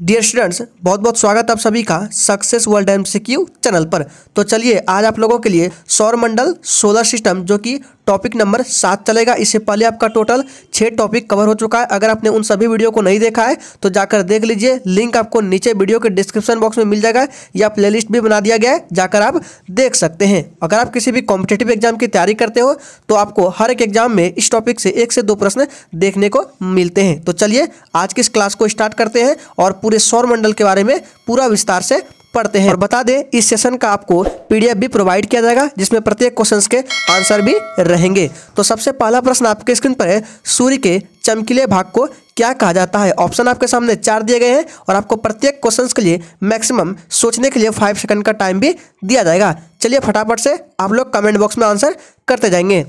dear students बहुत बहुत स्वागत आप सभी का success world M C channel पर तो चलिए आज आप लोगों के लिए सौर मंडल सोलर सिस्टम जो कि टॉपिक नंबर सात चलेगा इससे पहले आपका टोटल छः टॉपिक कवर हो चुका है अगर आपने उन सभी वीडियो को नहीं देखा है तो जाकर देख लीजिए लिंक आपको नीचे वीडियो के डिस्क्रिप्शन बॉक्स में मिल जाएगा या प्लेलिस्ट भी बना दिया गया है जाकर आप देख सकते हैं अगर आप किसी भी कॉम्पिटेटिव एग्जाम की तैयारी करते हो तो आपको हर एक एग्जाम में इस टॉपिक से एक से दो प्रश्न देखने को मिलते हैं तो चलिए आज की इस क्लास को स्टार्ट करते हैं और पूरे सौर मंडल के बारे में पूरा विस्तार से पढ़ते हैं और बता दें इस सेशन का आपको पीडीएफ भी प्रोवाइड किया जाएगा जिसमें प्रत्येक क्वेश्चन के आंसर भी रहेंगे तो सबसे पहला प्रश्न आपके स्क्रीन पर है सूर्य के चमकीले भाग को क्या कहा जाता है ऑप्शन आपके सामने चार दिए गए हैं और आपको प्रत्येक क्वेश्चन के लिए मैक्सिमम सोचने के लिए फाइव सेकंड का टाइम भी दिया जाएगा चलिए फटाफट से आप लोग कमेंट बॉक्स में आंसर करते जाएंगे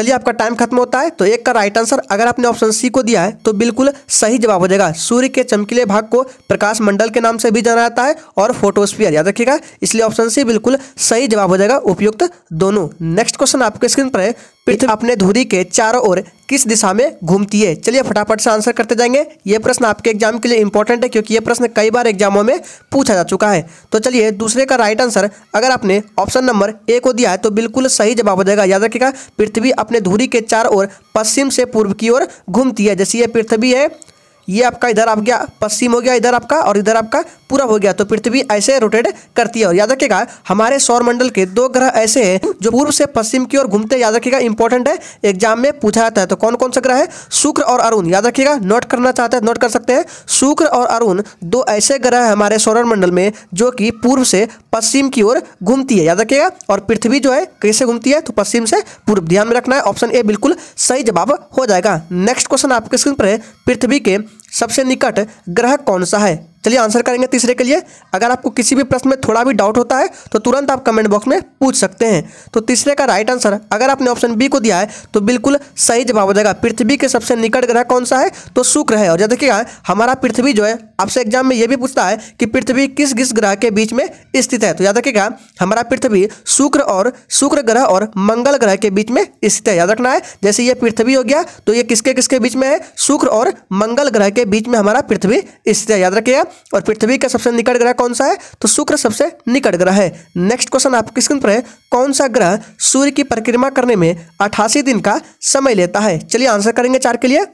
चलिए आपका टाइम खत्म होता है तो एक का राइट आंसर अगर आपने ऑप्शन सी को दिया है तो बिल्कुल सही जवाब हो जाएगा सूर्य के चमकीले भाग को प्रकाश मंडल के नाम से भी जाना जाता है और फोटोस्फियर याद रखिएगा इसलिए ऑप्शन सी बिल्कुल सही जवाब हो जाएगा उपयुक्त दोनों नेक्स्ट क्वेश्चन आपके स्क्रीन पर है पृथ्वी अपने धुरी के चारों ओर किस दिशा में घूमती है चलिए फटाफट से आंसर करते जाएंगे ये प्रश्न आपके एग्जाम के लिए इंपॉर्टेंट है क्योंकि ये प्रश्न कई बार एग्जामों में पूछा जा चुका है तो चलिए दूसरे का राइट आंसर अगर आपने ऑप्शन नंबर ए को दिया है तो बिल्कुल सही जवाब हो जाएगा याद रखिएगा पृथ्वी अपने धुरी के चार ओर पश्चिम से पूर्व की ओर घूमती है जैसे ये पृथ्वी है ये आपका इधर आप गया पश्चिम हो गया इधर आपका और इधर आपका पूरब हो गया तो पृथ्वी ऐसे रोटेट करती है और याद रखेगा हमारे सौरमंडल के दो ग्रह ऐसे हैं जो पूर्व से पश्चिम की ओर घूमते याद रखेगा इंपॉर्टेंट है एग्जाम में पूछा जाता है तो कौन कौन सा ग्रह है शुक्र और अरुण याद रखिएगा नोट करना चाहते हैं नोट कर सकते हैं शुक्र और अरुण दो ऐसे ग्रह है हमारे सौर मंडल में जो कि पूर्व से पश्चिम की ओर घूमती है याद रखिएगा और पृथ्वी जो है कैसे घूमती है तो पश्चिम से पूर्व ध्यान में रखना है ऑप्शन ए बिल्कुल सही जवाब हो जाएगा नेक्स्ट क्वेश्चन आपके स्क्रीन पर है पृथ्वी के सबसे निकट ग्रह कौन सा है चलिए आंसर करेंगे तीसरे के लिए अगर आपको किसी भी प्रश्न में थोड़ा भी डाउट होता है तो तुरंत आप कमेंट बॉक्स में पूछ सकते हैं तो तीसरे का राइट आंसर अगर आपने ऑप्शन बी को दिया है तो बिल्कुल सही जवाब हो जाएगा पृथ्वी के सबसे निकट ग्रह कौन सा है तो शुक्र है और जैसे हमारा पृथ्वी जो है आपसे एग्जाम में यह भी पूछता है कि पृथ्वी किस किस ग्रह के बीच में स्थित है तो याद रखिएगा हमारा पृथ्वी शुक्र और शुक्र ग्रह और मंगल ग्रह के बीच में स्थित है याद रखना है जैसे ये पृथ्वी हो गया तो ये किसके किसके बीच में है शुक्र और मंगल ग्रह के बीच में हमारा पृथ्वी स्थित है याद रखिएगा और पृथ्वी का सबसे निकट ग्रह कौन सा है तो शुक्र सबसे निकट ग्रह है नेक्स्ट क्वेश्चन आप स्क्रीन पर है कौन सा ग्रह सूर्य की परिक्रमा करने में अठासी दिन का समय लेता है चलिए आंसर करेंगे चार के लिए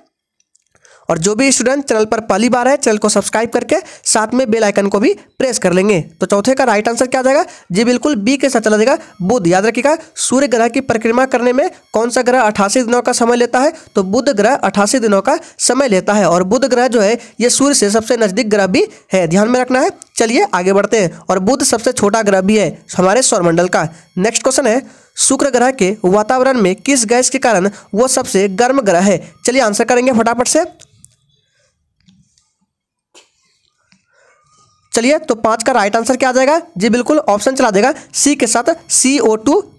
और जो भी स्टूडेंट चैनल पर पहली बार है चैनल को सब्सक्राइब करके साथ में बेल आइकन को भी प्रेस कर लेंगे तो चौथे का राइट आंसर क्या जाएगा जी बिल्कुल बी के साथ चला जाएगा बुध याद रखिएगा सूर्य ग्रह की परिक्रमा करने में कौन सा ग्रह अठासी दिनों का समय लेता है तो बुध ग्रह अठासी दिनों का समय लेता है और बुध ग्रह जो है ये सूर्य से सबसे नजदीक ग्रह भी है ध्यान में रखना है चलिए आगे बढ़ते हैं और बुध सबसे छोटा ग्रह भी है हमारे सौरमंडल का नेक्स्ट क्वेश्चन है शुक्र ग्रह के वातावरण में किस गैस के कारण वो सबसे गर्म ग्रह है चलिए आंसर करेंगे फटाफट से चलिए तो पांच का राइट आंसर क्या आ जाएगा जी बिल्कुल ऑप्शन चला देगा सी के साथ सी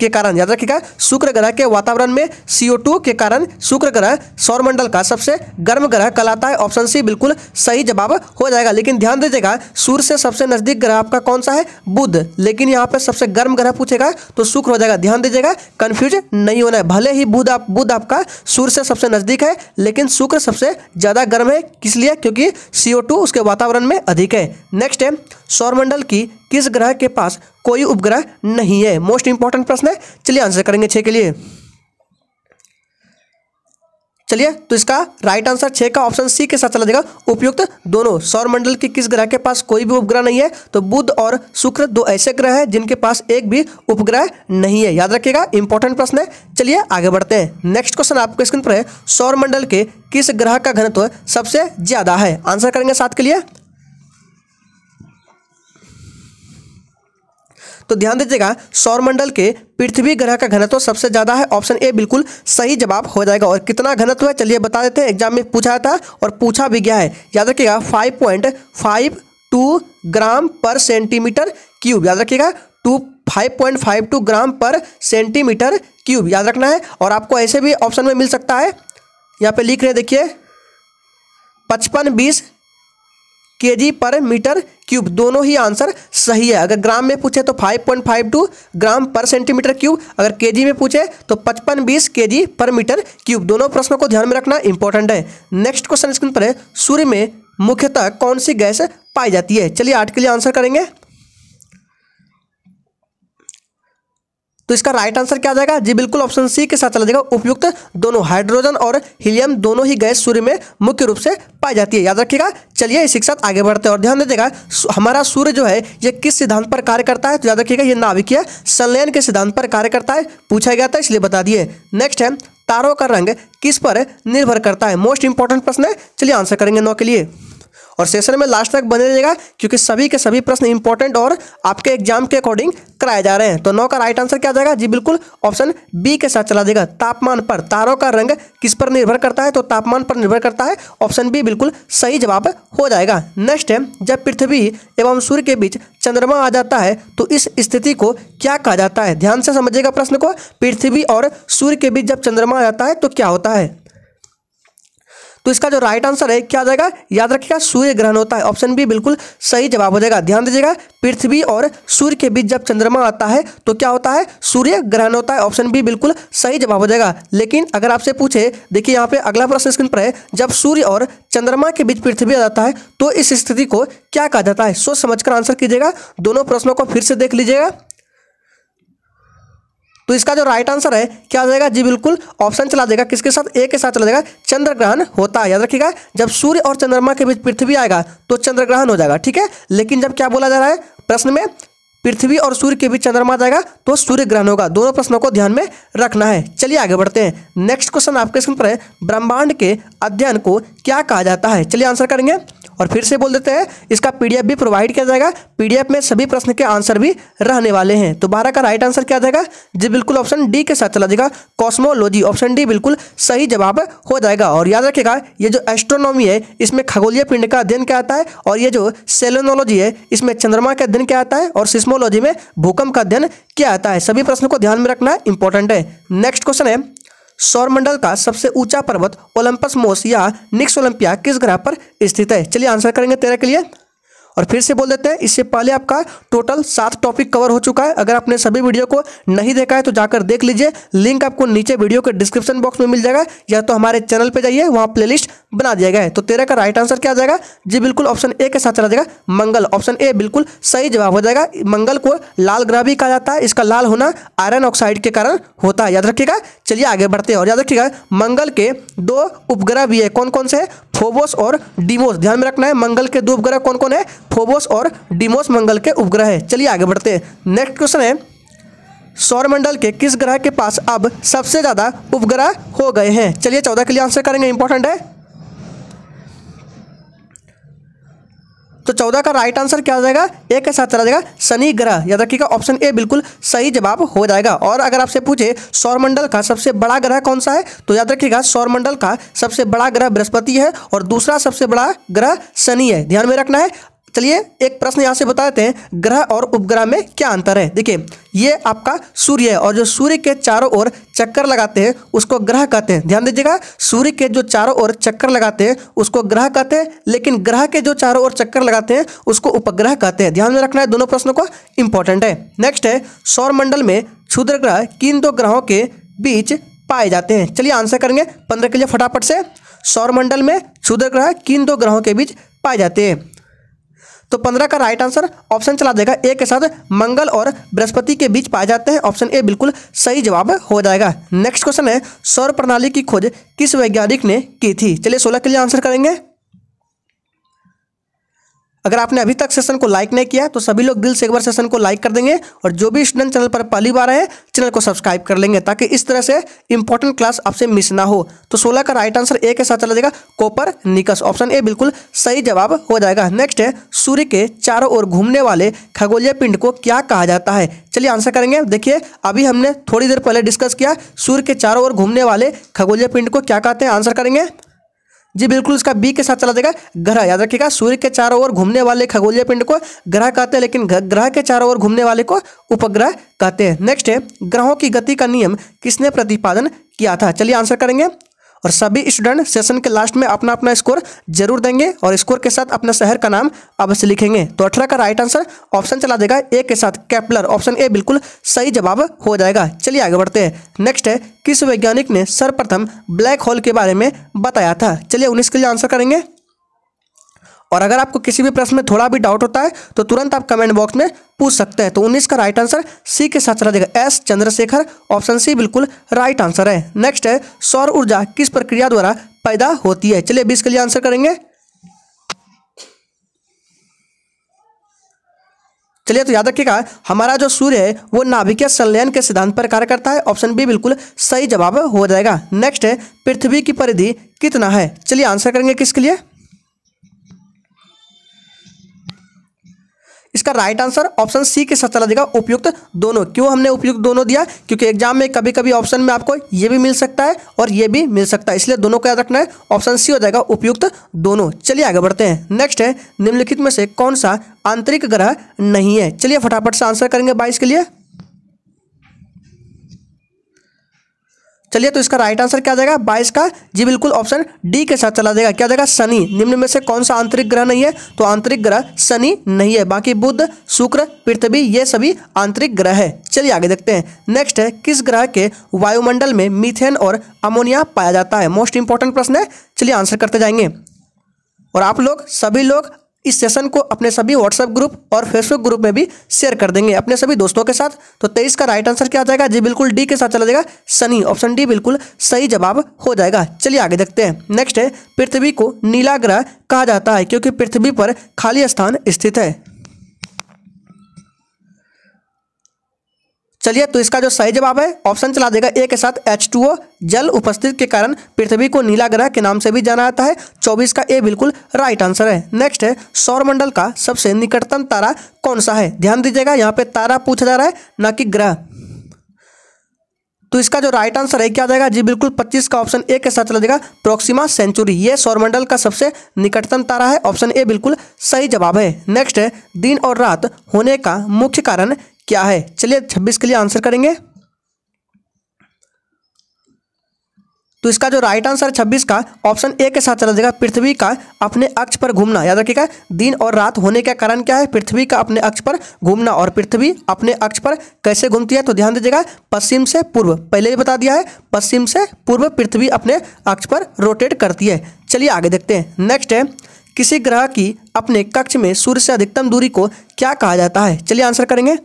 के कारण याद रखिएगा शुक्र ग्रह के वातावरण में सी के कारण शुक्र ग्रह सौरमंडल का सबसे गर्म ग्रह कहलाता है ऑप्शन सी बिल्कुल सही जवाब हो जाएगा लेकिन ध्यान दीजिएगा सूर्य से सबसे नजदीक ग्रह आपका कौन सा है बुध लेकिन यहाँ पर सबसे गर्म ग्रह पूछेगा तो शुक्र हो जाएगा ध्यान दीजिएगा कन्फ्यूज नहीं होना है भले ही बुध आप बुध आपका सूर्य से सबसे नजदीक है लेकिन शुक्र सबसे ज्यादा गर्म है किस लिए क्योंकि सीओ उसके वातावरण में अधिक है नेक्स्ट है सौरमंडल की किस ग्रह के पास कोई उपग्रह नहीं है मोस्ट इंपॉर्टेंट प्रश्न है चलिए आंसर करेंगे छः के लिए चलिए तो इसका राइट आंसर छः का ऑप्शन सी के साथ चला जाएगा उपयुक्त दोनों सौरमंडल के किस ग्रह के पास कोई भी उपग्रह नहीं है तो बुध और शुक्र दो ऐसे ग्रह हैं जिनके पास एक भी उपग्रह नहीं है याद रखिएगा इंपॉर्टेंट प्रश्न है चलिए आगे बढ़ते हैं नेक्स्ट क्वेश्चन आपके स्क्रीन पर है सौरमंडल के किस ग्रह का घनत्व सबसे ज्यादा है आंसर करेंगे साथ के लिए तो ध्यान दीजिएगा सौरमंडल के पृथ्वी ग्रह का घनत्व सबसे ज़्यादा है ऑप्शन ए बिल्कुल सही जवाब हो जाएगा और कितना घनत्व है चलिए बता देते हैं एग्जाम में पूछा था और पूछा भी गया है याद रखिएगा five point five two gram per centimetre cube याद रखिएगा two five point five two gram per centimetre cube याद रखना है और आपको ऐसे भी ऑप्शन में मिल सकता है यहाँ पे लिख रहे हैं देखिए पचपन बीस जी पर मीटर क्यूब दोनों ही आंसर सही है अगर ग्राम में पूछे तो 5.52 ग्राम पर सेंटीमीटर क्यूब अगर जी में पूछे तो पचपन बीस जी पर मीटर क्यूब दोनों प्रश्नों को ध्यान में रखना इंपॉर्टेंट है नेक्स्ट क्वेश्चन स्क्रीन पर है सूर्य में मुख्यतः कौन सी गैस पाई जाती है चलिए आठ के लिए आंसर करेंगे तो इसका राइट आंसर क्या जाएगा जी बिल्कुल ऑप्शन सी के साथ चला जाएगा उपयुक्त दोनों हाइड्रोजन और हीलियम दोनों ही गैस सूर्य में मुख्य रूप से पाई जाती है याद रखिएगा चलिए इसी के साथ आगे बढ़ते हैं और ध्यान दीजिएगा हमारा सूर्य जो है ये किस सिद्धांत पर कार्य करता है तो याद रखिएगा ये नाविकीय संलयन के सिद्धांत पर कार्य करता है पूछा गया था इसलिए बता दिए नेक्स्ट है तारों का रंग किस पर निर्भर करता है मोस्ट इंपॉर्टेंट प्रश्न है चलिए आंसर करेंगे नौ के लिए और सेशन में लास्ट तक बने रहिएगा क्योंकि सभी के सभी प्रश्न इंपॉर्टेंट और आपके एग्जाम के अकॉर्डिंग कराए जा रहे हैं तो नौ का राइट आंसर क्या जाएगा जी बिल्कुल ऑप्शन बी के साथ चला जाएगा तापमान पर तारों का रंग किस पर निर्भर करता है तो तापमान पर निर्भर करता है ऑप्शन बी बिल्कुल सही जवाब हो जाएगा नेक्स्ट है जब पृथ्वी एवं सूर्य के बीच चंद्रमा आ जाता है तो इस स्थिति को क्या कहा जाता है ध्यान से समझिएगा प्रश्न को पृथ्वी और सूर्य के बीच जब चंद्रमा आ जाता है तो क्या होता है तो इसका जो राइट आंसर है क्या जाएगा याद रखिएगा सूर्य ग्रहण होता है ऑप्शन बी बिल्कुल सही जवाब हो जाएगा ध्यान दीजिएगा पृथ्वी और सूर्य के बीच जब चंद्रमा आता है तो क्या होता है सूर्य ग्रहण होता है ऑप्शन बी बिल्कुल सही जवाब हो जाएगा लेकिन अगर आपसे पूछे देखिए यहाँ पे अगला प्रश्न स्क्रीन पर है जब सूर्य और चंद्रमा के बीच पृथ्वी आ जाता है तो इस स्थिति को क्या कहा जाता है सोच समझकर आंसर कीजिएगा दोनों प्रश्नों को फिर से देख लीजिएगा तो इसका जो राइट आंसर है क्या हो जाएगा जी बिल्कुल ऑप्शन चला देगा किसके साथ ए के साथ चला जाएगा चंद्र ग्रहण होता है याद रखिएगा जब सूर्य और चंद्रमा के बीच पृथ्वी आएगा तो चंद्र ग्रहण हो जाएगा ठीक है लेकिन जब क्या बोला जा रहा है प्रश्न में पृथ्वी और सूर्य के बीच चंद्रमा जाएगा तो सूर्य ग्रहण होगा दोनों प्रश्नों को ध्यान में रखना है चलिए आगे बढ़ते हैं नेक्स्ट क्वेश्चन आपके स्क्रीन पर है ब्रह्मांड के अध्ययन को क्या कहा जाता है चलिए आंसर करेंगे और फिर से बोल देते हैं इसका पीडीएफ भी प्रोवाइड किया जाएगा पीडीएफ में सभी प्रश्न के आंसर भी रहने वाले हैं तो बारह का राइट आंसर क्या जाएगा जी बिल्कुल ऑप्शन डी के साथ चला जाएगा कॉस्मोलॉजी ऑप्शन डी बिल्कुल सही जवाब हो जाएगा और याद रखेगा ये जो एस्ट्रोनॉमी है इसमें खगोलीय पिंड का अध्ययन क्या आता है और ये जो सेलोनोलॉजी है इसमें चंद्रमा का अध्ययन क्या आता है और सिस्मोलॉजी में भूकंप का अध्ययन क्या आता है सभी प्रश्नों को ध्यान में रखना इंपॉर्टेंट है नेक्स्ट क्वेश्चन है सौरमंडल का सबसे ऊंचा पर्वत ओलंपस मोस या निक्स ओलंपिया किस ग्रह पर स्थित है चलिए आंसर करेंगे तेरह के लिए और फिर से बोल देते हैं इससे पहले आपका टोटल सात टॉपिक कवर हो चुका है अगर आपने सभी वीडियो को नहीं देखा है तो जाकर देख लीजिए लिंक आपको नीचे वीडियो के डिस्क्रिप्शन बॉक्स में मिल जाएगा या तो हमारे चैनल पर जाइए वहाँ प्ले बना दिया गया है तो तेरह का राइट आंसर क्या आ जाएगा जी बिल्कुल ऑप्शन ए के साथ चला जाएगा मंगल ऑप्शन ए बिल्कुल सही जवाब हो जाएगा मंगल को लाल ग्रह भी कहा जाता है इसका लाल होना आयरन ऑक्साइड के कारण होता है याद रखिएगा चलिए आगे बढ़ते हैं और याद रखिएगा मंगल के दो उपग्रह भी है कौन कौन से है फोबोस और डिमोस ध्यान में रखना है मंगल के दो उपग्रह कौन कौन है फोबोस और डिमोस मंगल के उपग्रह है चलिए आगे बढ़ते हैं नेक्स्ट क्वेश्चन है सौरमंडल के किस ग्रह के पास अब सबसे ज़्यादा उपग्रह हो गए हैं चलिए चौदह के लिए आंसर करेंगे इंपॉर्टेंट है तो चौदह का राइट आंसर क्या हो जाएगा ए के साथ चला जाएगा शनि ग्रह याद रखिएगा ऑप्शन ए बिल्कुल सही जवाब हो जाएगा और अगर आपसे पूछे सौरमंडल का सबसे बड़ा ग्रह कौन सा है तो याद रखिएगा सौरमंडल का सबसे बड़ा ग्रह बृहस्पति है और दूसरा सबसे बड़ा ग्रह शनि है ध्यान में रखना है चलिए एक प्रश्न यहाँ से बताते हैं ग्रह और उपग्रह में क्या अंतर है देखिए ये आपका सूर्य है और जो सूर्य के चारों ओर चक्कर लगाते हैं उसको ग्रह कहते हैं ध्यान दीजिएगा सूर्य के जो चारों ओर चक्कर लगाते हैं उसको ग्रह कहते हैं लेकिन ग्रह के जो चारों ओर चक्कर लगाते हैं उसको उपग्रह कहते हैं ध्यान में रखना है दोनों प्रश्नों को इंपॉर्टेंट है नेक्स्ट है सौरमंडल में क्षुद्र ग्रह किन दो ग्रहों के बीच पाए जाते हैं चलिए आंसर करेंगे पंद्रह के लिए फटाफट से सौरमंडल में क्षुद्र ग्रह किन दो ग्रहों के बीच पाए जाते हैं तो पंद्रह का राइट आंसर ऑप्शन चला देगा ए के साथ मंगल और बृहस्पति के बीच पाए जाते हैं ऑप्शन ए बिल्कुल सही जवाब हो जाएगा नेक्स्ट क्वेश्चन है सौर प्रणाली की खोज किस वैज्ञानिक ने की थी चलिए सोलह के लिए आंसर करेंगे अगर आपने अभी तक सेशन को लाइक नहीं किया तो सभी लोग दिल से एक बार सेशन को लाइक कर देंगे और जो भी स्टूडेंट चैनल पर पहली बार आए चैनल को सब्सक्राइब कर लेंगे ताकि इस तरह से इंपॉर्टेंट क्लास आपसे मिस ना हो तो सोलह का राइट आंसर ए के साथ चला जाएगा कॉपर निकस ऑप्शन ए बिल्कुल सही जवाब हो जाएगा नेक्स्ट है सूर्य के चारों ओर घूमने वाले खगोलीय पिंड को क्या कहा जाता है चलिए आंसर करेंगे देखिए अभी हमने थोड़ी देर पहले डिस्कस किया सूर्य के चारों ओर घूमने वाले खगोलीय पिंड को क्या कहते हैं आंसर करेंगे जी बिल्कुल इसका बी के साथ चला जाएगा ग्रह याद रखिएगा सूर्य के चारों ओर घूमने वाले खगोलीय पिंड को ग्रह कहते हैं लेकिन ग्रह के चारों ओर घूमने वाले को उपग्रह कहते हैं नेक्स्ट है ग्रहों की गति का नियम किसने प्रतिपादन किया था चलिए आंसर करेंगे और सभी स्टूडेंट सेशन के लास्ट में अपना अपना स्कोर जरूर देंगे और स्कोर के साथ अपने शहर का नाम अवश्य लिखेंगे तो अठारह का राइट आंसर ऑप्शन चला देगा ए के साथ कैपलर ऑप्शन ए बिल्कुल सही जवाब हो जाएगा चलिए आगे बढ़ते हैं नेक्स्ट है किस वैज्ञानिक ने सर्वप्रथम ब्लैक होल के बारे में बताया था चलिए उन्नीस के लिए आंसर करेंगे और अगर आपको किसी भी प्रश्न में थोड़ा भी डाउट होता है तो तुरंत आप कमेंट बॉक्स में पूछ सकते हैं तो उन्नीस का राइट आंसर सी के साथ चला जाएगा एस चंद्रशेखर ऑप्शन सी बिल्कुल राइट आंसर है नेक्स्ट है सौर ऊर्जा किस प्रक्रिया द्वारा पैदा होती है चलिए बीस के लिए आंसर करेंगे चलिए तो याद रखिएगा हमारा जो सूर्य है वो नाभिकीय संलयन के सिद्धांत पर कार्य करता है ऑप्शन बी बिल्कुल सही जवाब हो जाएगा नेक्स्ट है पृथ्वी की परिधि कितना है चलिए आंसर करेंगे किसके लिए इसका राइट आंसर ऑप्शन सी के साथ चला जाएगा उपयुक्त दोनों क्यों हमने उपयुक्त दोनों दिया क्योंकि एग्जाम में कभी कभी ऑप्शन में आपको ये भी मिल सकता है और ये भी मिल सकता है इसलिए दोनों को याद रखना है ऑप्शन सी हो जाएगा उपयुक्त दोनों चलिए आगे बढ़ते हैं नेक्स्ट है निम्नलिखित में से कौन सा आंतरिक ग्रह नहीं है चलिए फटाफट से आंसर करेंगे बाईस के लिए चलिए तो इसका राइट आंसर क्या जाएगा बाईस का जी बिल्कुल ऑप्शन डी के साथ चला जाएगा क्या जाएगा शनि निम्न में से कौन सा आंतरिक ग्रह नहीं है तो आंतरिक ग्रह शनि नहीं है बाकी बुद्ध शुक्र पृथ्वी ये सभी आंतरिक ग्रह है चलिए आगे देखते हैं नेक्स्ट है किस ग्रह के वायुमंडल में मिथेन और अमोनिया पाया जाता है मोस्ट इंपॉर्टेंट प्रश्न है चलिए आंसर करते जाएंगे और आप लोग सभी लोग इस सेशन को अपने सभी व्हाट्सएप ग्रुप और फेसबुक ग्रुप में भी शेयर कर देंगे अपने सभी दोस्तों के साथ तो तेईस का राइट आंसर क्या आ जाएगा जी बिल्कुल डी के साथ चला जाएगा सनी ऑप्शन डी बिल्कुल सही जवाब हो जाएगा चलिए आगे देखते हैं नेक्स्ट है पृथ्वी को नीला ग्रह कहा जाता है क्योंकि पृथ्वी पर खाली स्थान स्थित है चलिए तो इसका जो सही जवाब है ऑप्शन चला देगा ए के साथ एच टू ओ जल उपस्थित के कारण पृथ्वी को नीला ग्रह के नाम से भी जाना जाता है चौबीस का ए बिल्कुल राइट आंसर है नेक्स्ट है सौरमंडल का सबसे निकटतम तारा कौन सा है ध्यान दीजिएगा यहाँ पे तारा पूछा जा रहा है ना कि ग्रह तो इसका जो राइट आंसर है क्या जाएगा जी बिल्कुल 25 का ऑप्शन ए के साथ चला जाएगा प्रोक्सिमा सेंचुरी ये सौरमंडल का सबसे निकटतम तारा है ऑप्शन ए बिल्कुल सही जवाब है नेक्स्ट है दिन और रात होने का मुख्य कारण क्या है चलिए छब्बीस के लिए आंसर करेंगे तो इसका जो राइट आंसर छब्बीस का ऑप्शन ए के साथ चला जाएगा पृथ्वी का अपने अक्ष पर घूमना याद रखिएगा दिन और रात होने का कारण क्या है पृथ्वी का अपने अक्ष पर घूमना और पृथ्वी अपने अक्ष पर कैसे घूमती है तो ध्यान दीजिएगा पश्चिम से पूर्व पहले भी बता दिया है पश्चिम से पूर्व पृथ्वी अपने अक्ष पर रोटेट करती है चलिए आगे देखते हैं नेक्स्ट है किसी ग्रह की अपने कक्ष में सूर्य से अधिकतम दूरी को क्या कहा जाता है चलिए आंसर करेंगे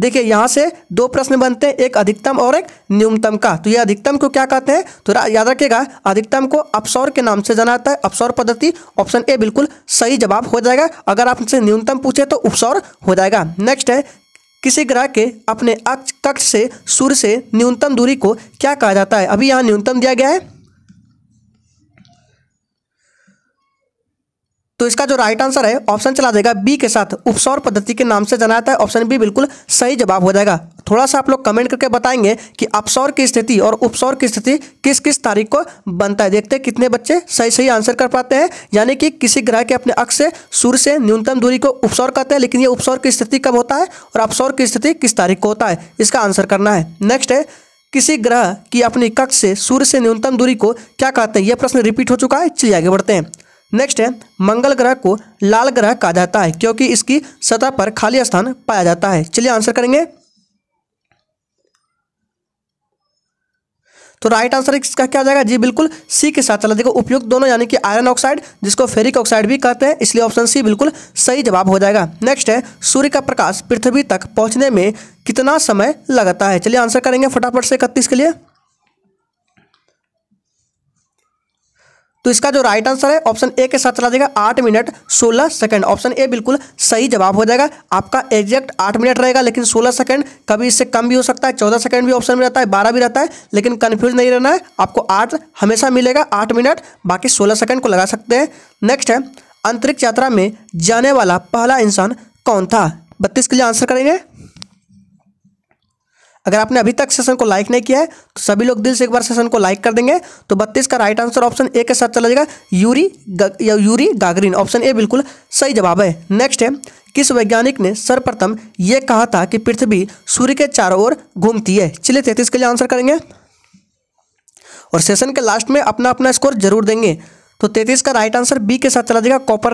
देखिए यहाँ से दो प्रश्न बनते हैं एक अधिकतम और एक न्यूनतम का तो ये अधिकतम को क्या कहते हैं तो याद रखिएगा अधिकतम को अपसौर के नाम से जाना जाता है अपसौर पद्धति ऑप्शन ए बिल्कुल सही जवाब हो जाएगा अगर आपसे न्यूनतम पूछे तो उपसौर हो जाएगा नेक्स्ट है किसी ग्रह के अपने अक्ष कक्ष से सूर्य से न्यूनतम दूरी को क्या कहा जाता है अभी यहाँ न्यूनतम दिया गया है तो इसका जो राइट आंसर है ऑप्शन चला जाएगा बी के साथ उपसौर पद्धति के नाम से जाना जाता है ऑप्शन बी बिल्कुल सही जवाब हो जाएगा थोड़ा सा आप लोग कमेंट करके बताएंगे कि अपसौर की स्थिति और उपसौर की स्थिति किस किस तारीख को बनता है देखते हैं कितने बच्चे सही सही आंसर कर पाते हैं यानी कि किसी ग्रह के अपने अक्ष से सूर्य से न्यूनतम दूरी को उपसौर कहते हैं लेकिन ये उपसौर की स्थिति कब होता है और अपसौर की स्थिति किस तारीख को होता है इसका आंसर करना है नेक्स्ट है किसी ग्रह की अपनी कक्ष से सूर्य से न्यूनतम दूरी को क्या कहते हैं यह प्रश्न रिपीट हो चुका है चलिए आगे बढ़ते हैं नेक्स्ट है मंगल ग्रह को लाल ग्रह कहा जाता है क्योंकि इसकी सतह पर खाली स्थान पाया जाता है चलिए आंसर करेंगे तो राइट आंसर इसका क्या जाएगा जी बिल्कुल सी के साथ चला देखो उपयुक्त दोनों यानी कि आयरन ऑक्साइड जिसको फेरिक ऑक्साइड भी कहते हैं इसलिए ऑप्शन सी बिल्कुल सही जवाब हो जाएगा नेक्स्ट है सूर्य का प्रकाश पृथ्वी तक पहुंचने में कितना समय लगता है चलिए आंसर करेंगे फटाफट से इकतीस के लिए तो इसका जो राइट आंसर है ऑप्शन ए के साथ चला जाएगा आठ मिनट सोलह सेकंड ऑप्शन ए बिल्कुल सही जवाब हो जाएगा आपका एग्जैक्ट आठ मिनट रहेगा लेकिन सोलह सेकंड कभी इससे कम भी हो सकता है चौदह सेकंड भी ऑप्शन में रहता है बारह भी रहता है लेकिन कन्फ्यूज नहीं रहना है आपको आठ हमेशा मिलेगा आठ मिनट बाकी सोलह सेकंड को लगा सकते हैं नेक्स्ट है अंतरिक्ष यात्रा में जाने वाला पहला इंसान कौन था बत्तीस के लिए आंसर करेंगे अगर आपने अभी तक सेशन को लाइक नहीं किया है तो सभी लोग दिल से एक बार सेशन को लाइक कर देंगे तो बत्तीस का राइट आंसर ऑप्शन ए के साथ चला जाएगा यूरी या यूरी गागरीन ऑप्शन ए बिल्कुल सही जवाब है नेक्स्ट है किस वैज्ञानिक ने सर्वप्रथम यह कहा था कि पृथ्वी सूर्य के चारों ओर घूमती है चलिए तैतीस के लिए आंसर करेंगे और सेशन के लास्ट में अपना अपना स्कोर जरूर देंगे तो तैतीस का राइट आंसर बी के साथ चला जाएगा कॉपर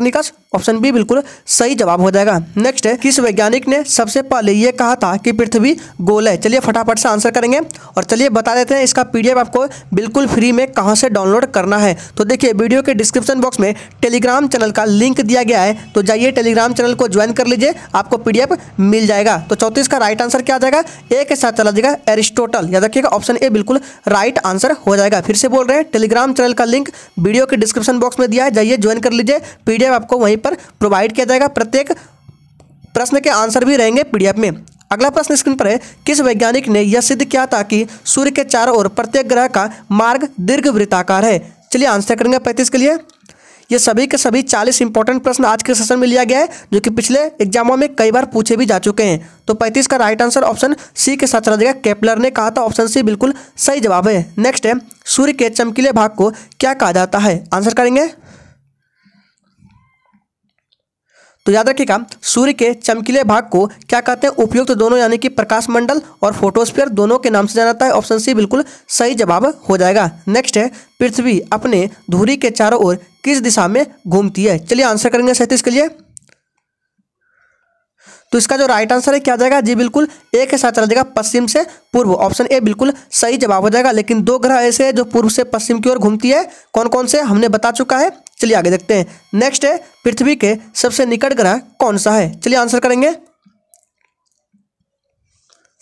ऑप्शन बी बिल्कुल सही जवाब हो जाएगा नेक्स्ट किस वैज्ञानिक ने सबसे पहले यह कहा था कि पृथ्वी गोल है चलिए फटाफट से आंसर करेंगे और चलिए बता देते हैं इसका पीडीएफ आपको बिल्कुल फ्री में कहा से डाउनलोड करना है तो देखिए वीडियो के डिस्क्रिप्शन बॉक्स में टेलीग्राम चैनल का लिंक दिया गया है तो जाइए टेलीग्राम चैनल को ज्वाइन कर लीजिए आपको पीडीएफ मिल जाएगा तो चौतीस का राइट आंसर क्या आ जाएगा ए के साथ चला जाएगा एरिस्टोटल याद रखिएगा ऑप्शन ए बिल्कुल राइट आंसर हो जाएगा फिर से बोल रहे हैं टेलीग्राम चैनल का लिंक वीडियो के डिस्क्रिप्शन डिस्क्रिप्शन बॉक्स में दिया है जाइए ज्वाइन कर लीजिए पीडीएफ आपको वहीं पर प्रोवाइड किया जाएगा प्रत्येक प्रश्न के आंसर भी रहेंगे पीडीएफ में अगला प्रश्न स्क्रीन पर है किस वैज्ञानिक ने यह सिद्ध किया था कि सूर्य के चारों ओर प्रत्येक ग्रह का मार्ग दीर्घ वृत्ताकार है चलिए आंसर करेंगे पैंतीस के लिए ये सभी के सभी चालीस इंपॉर्टेंट प्रश्न आज के सेशन में लिया गया है जो कि पिछले एग्जामों में कई बार पूछे भी जा चुके हैं तो पैंतीस का राइट आंसर ऑप्शन सी के साथ चला जाएगा केपलर ने कहा था ऑप्शन सी बिल्कुल सही जवाब है नेक्स्ट है सूर्य के चमकीले भाग को क्या कहा जाता है आंसर करेंगे तो याद रखिएगा सूर्य के चमकीले भाग को क्या कहते हैं उपयुक्त तो दोनों यानी कि प्रकाश मंडल और फोटोस्फीयर दोनों के नाम से जाना जाता है ऑप्शन सी बिल्कुल सही जवाब हो जाएगा नेक्स्ट है पृथ्वी अपने धुरी के चारों ओर किस दिशा में घूमती है चलिए आंसर करेंगे सैंतीस के लिए तो इसका जो राइट आंसर है क्या जाएगा जी बिल्कुल ए के साथ चला जाएगा पश्चिम से पूर्व ऑप्शन ए बिल्कुल सही जवाब हो जाएगा लेकिन दो ग्रह ऐसे हैं जो पूर्व से पश्चिम की ओर घूमती है कौन कौन से हमने बता चुका है चलिए आगे देखते हैं नेक्स्ट है पृथ्वी के सबसे निकट ग्रह कौन सा है चलिए आंसर करेंगे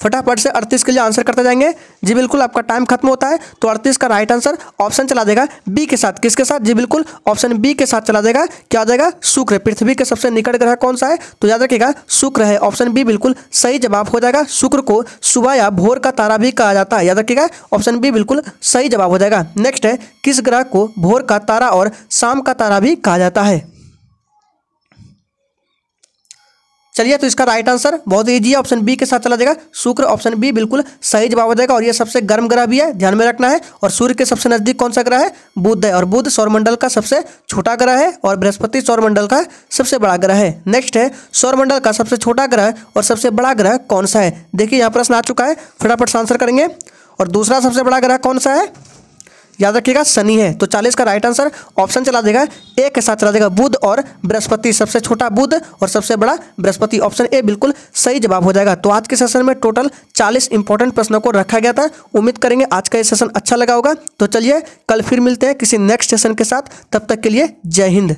फटाफट से अड़तीस के लिए आंसर करते जाएंगे जी बिल्कुल आपका टाइम खत्म होता है तो अड़तीस का राइट आंसर ऑप्शन चला देगा बी के साथ किसके साथ जी बिल्कुल ऑप्शन बी के साथ चला देगा क्या आ जाएगा शुक्र पृथ्वी के सबसे निकट ग्रह कौन सा है तो याद रखिएगा शुक्र है ऑप्शन बी बिल्कुल सही जवाब हो जाएगा शुक्र को सुबह या भोर का तारा भी कहा जाता है याद रखिएगा ऑप्शन बी बिल्कुल सही जवाब हो जाएगा नेक्स्ट है किस ग्रह को भोर का तारा और शाम का तारा भी कहा जाता है चलिए तो इसका राइट आंसर बहुत ईजी है ऑप्शन बी के साथ चला जाएगा शुक्र ऑप्शन बी बिल्कुल सही जवाब हो जाएगा और ये सबसे गर्म ग्रह भी है ध्यान में रखना है और सूर्य के सबसे नजदीक कौन सा ग्रह है बुद्ध है और बुद्ध सौरमंडल का सबसे छोटा ग्रह है और बृहस्पति सौरमंडल का सबसे बड़ा ग्रह है नेक्स्ट है सौरमंडल का सबसे छोटा ग्रह और सबसे बड़ा ग्रह कौन सा है देखिए यहाँ प्रश्न आ चुका है फटाफट से आंसर करेंगे और दूसरा सबसे बड़ा ग्रह कौन सा है याद रखिएगा शनि है तो चालीस का राइट आंसर ऑप्शन चला देगा ए के साथ चला देगा बुध और बृहस्पति सबसे छोटा बुध और सबसे बड़ा बृहस्पति ऑप्शन ए बिल्कुल सही जवाब हो जाएगा तो आज के सेशन में टोटल चालीस इंपॉर्टेंट प्रश्नों को रखा गया था उम्मीद करेंगे आज का ये सेशन अच्छा लगा होगा तो चलिए कल फिर मिलते हैं किसी नेक्स्ट सेशन के साथ तब तक के लिए जय हिंद